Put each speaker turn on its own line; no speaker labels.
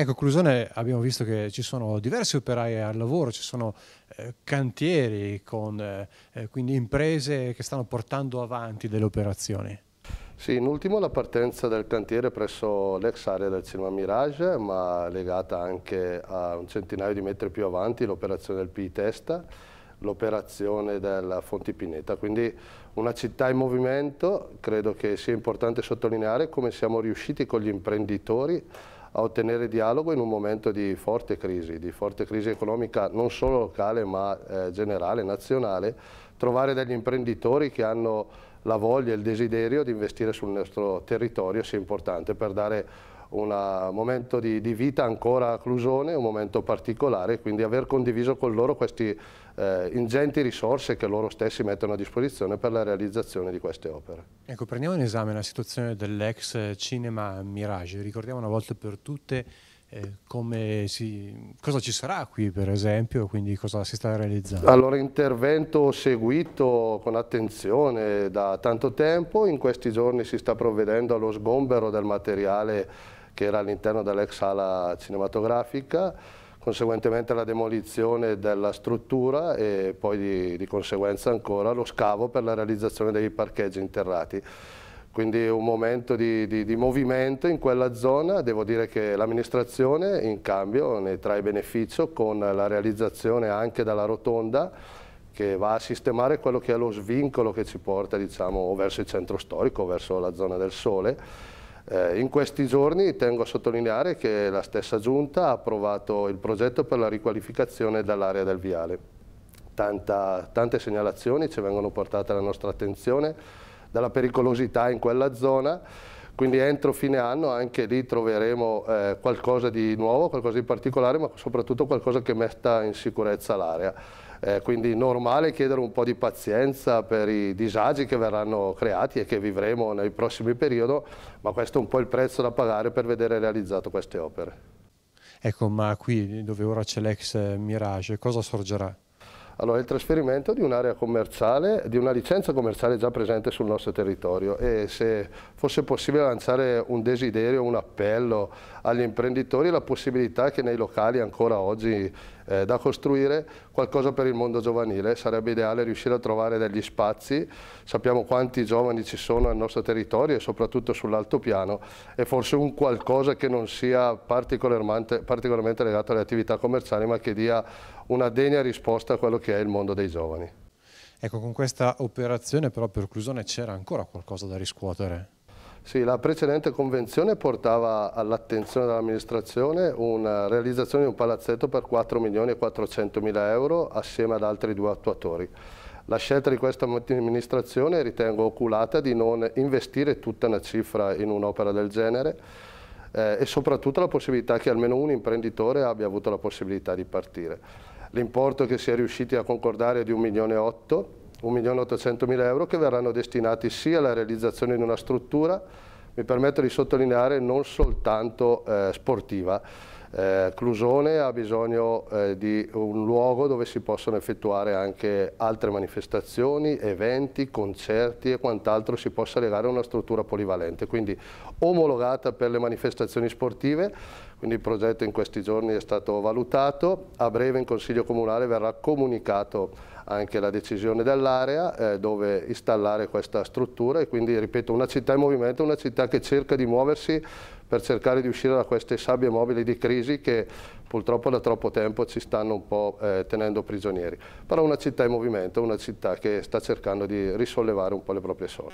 In ecco, conclusione abbiamo visto che ci sono diversi operai al lavoro, ci sono eh, cantieri con eh, quindi imprese che stanno portando avanti delle operazioni.
Sì, in ultimo la partenza del cantiere presso l'ex area del cinema Mirage, ma legata anche a un centinaio di metri più avanti l'operazione del PI Testa, l'operazione della Fonti Pineta. Quindi una città in movimento, credo che sia importante sottolineare come siamo riusciti con gli imprenditori a ottenere dialogo in un momento di forte crisi, di forte crisi economica non solo locale ma eh, generale, nazionale, trovare degli imprenditori che hanno la voglia e il desiderio di investire sul nostro territorio sia importante per dare un momento di, di, vita ancora a Clusone, un momento particolare, quindi aver condiviso con loro queste eh, ingenti risorse che loro stessi mettono a disposizione per la realizzazione di queste opere.
Ecco, prendiamo in esame la situazione dell'ex cinema Mirage, ricordiamo una volta per tutte eh, si, cosa ci sarà qui per esempio, quindi cosa si sta realizzando?
Allora intervento seguito con attenzione da tanto tempo, in questi giorni si sta provvedendo allo sgombero del materiale che era all'interno dell'ex sala cinematografica, conseguentemente la demolizione della struttura e poi di, di conseguenza ancora lo scavo per la realizzazione dei parcheggi interrati quindi un momento di, di, di, movimento in quella zona, devo dire che l'amministrazione in cambio ne trae beneficio con la realizzazione anche della rotonda che va a sistemare quello che è lo svincolo che ci porta diciamo, verso il centro storico, verso la zona del sole eh, in questi giorni tengo a sottolineare che la stessa Giunta ha approvato il progetto per la riqualificazione dell'area del viale. Tanta, tante segnalazioni ci vengono portate alla nostra attenzione dalla pericolosità in quella zona, quindi entro fine anno anche lì troveremo eh, qualcosa di nuovo, qualcosa di particolare, ma soprattutto qualcosa che metta in sicurezza l'area eh, quindi normale chiedere un po' di pazienza per i disagi che verranno creati e che vivremo nei prossimi periodi, ma questo è un po' il prezzo da pagare per vedere realizzato queste opere.
Ecco, ma qui dove ora c'è l'ex eh, Mirage, cosa sorgerà?
Allora, il trasferimento di un'area commerciale, di una licenza commerciale già presente sul nostro territorio e se fosse possibile lanciare un desiderio, un appello agli imprenditori, la possibilità che nei locali ancora oggi eh, da costruire qualcosa per il mondo giovanile, sarebbe ideale riuscire a trovare degli spazi, sappiamo quanti giovani ci sono nel nostro territorio e soprattutto sull'altopiano e forse un qualcosa che non sia particolarmente, particolarmente legato alle attività commerciali ma che dia una degna risposta a quello che è il mondo dei giovani.
Ecco, con questa operazione però per Clusone c'era ancora qualcosa da riscuotere?
Sì, la precedente convenzione portava all'attenzione dell'amministrazione una realizzazione di un palazzetto per 4 milioni e 400 mila euro assieme ad altri due attuatori. La scelta di questa amministrazione ritengo oculata di non investire tutta una cifra in un'opera del genere eh, e soprattutto la possibilità che almeno un imprenditore abbia avuto la possibilità di partire. L'importo che si è riusciti a concordare è di 1 milione e 8 1.800.000 euro che verranno destinati sia alla realizzazione di una struttura, mi permetto di sottolineare, non soltanto eh, sportiva. Eh, Clusone ha bisogno eh, di un luogo dove si possono effettuare anche altre manifestazioni, eventi, concerti e quant'altro si possa legare a una struttura polivalente, quindi omologata per le manifestazioni sportive, quindi il progetto in questi giorni è stato valutato, a breve in Consiglio Comunale verrà comunicato anche la decisione dell'area eh, dove installare questa struttura e quindi ripeto una città in movimento, una città che cerca di muoversi per cercare di uscire da queste sabbie mobili di crisi che purtroppo da troppo tempo ci stanno un po' eh, tenendo prigionieri. Però una città in movimento, una città che sta cercando di risollevare un po' le proprie sorti.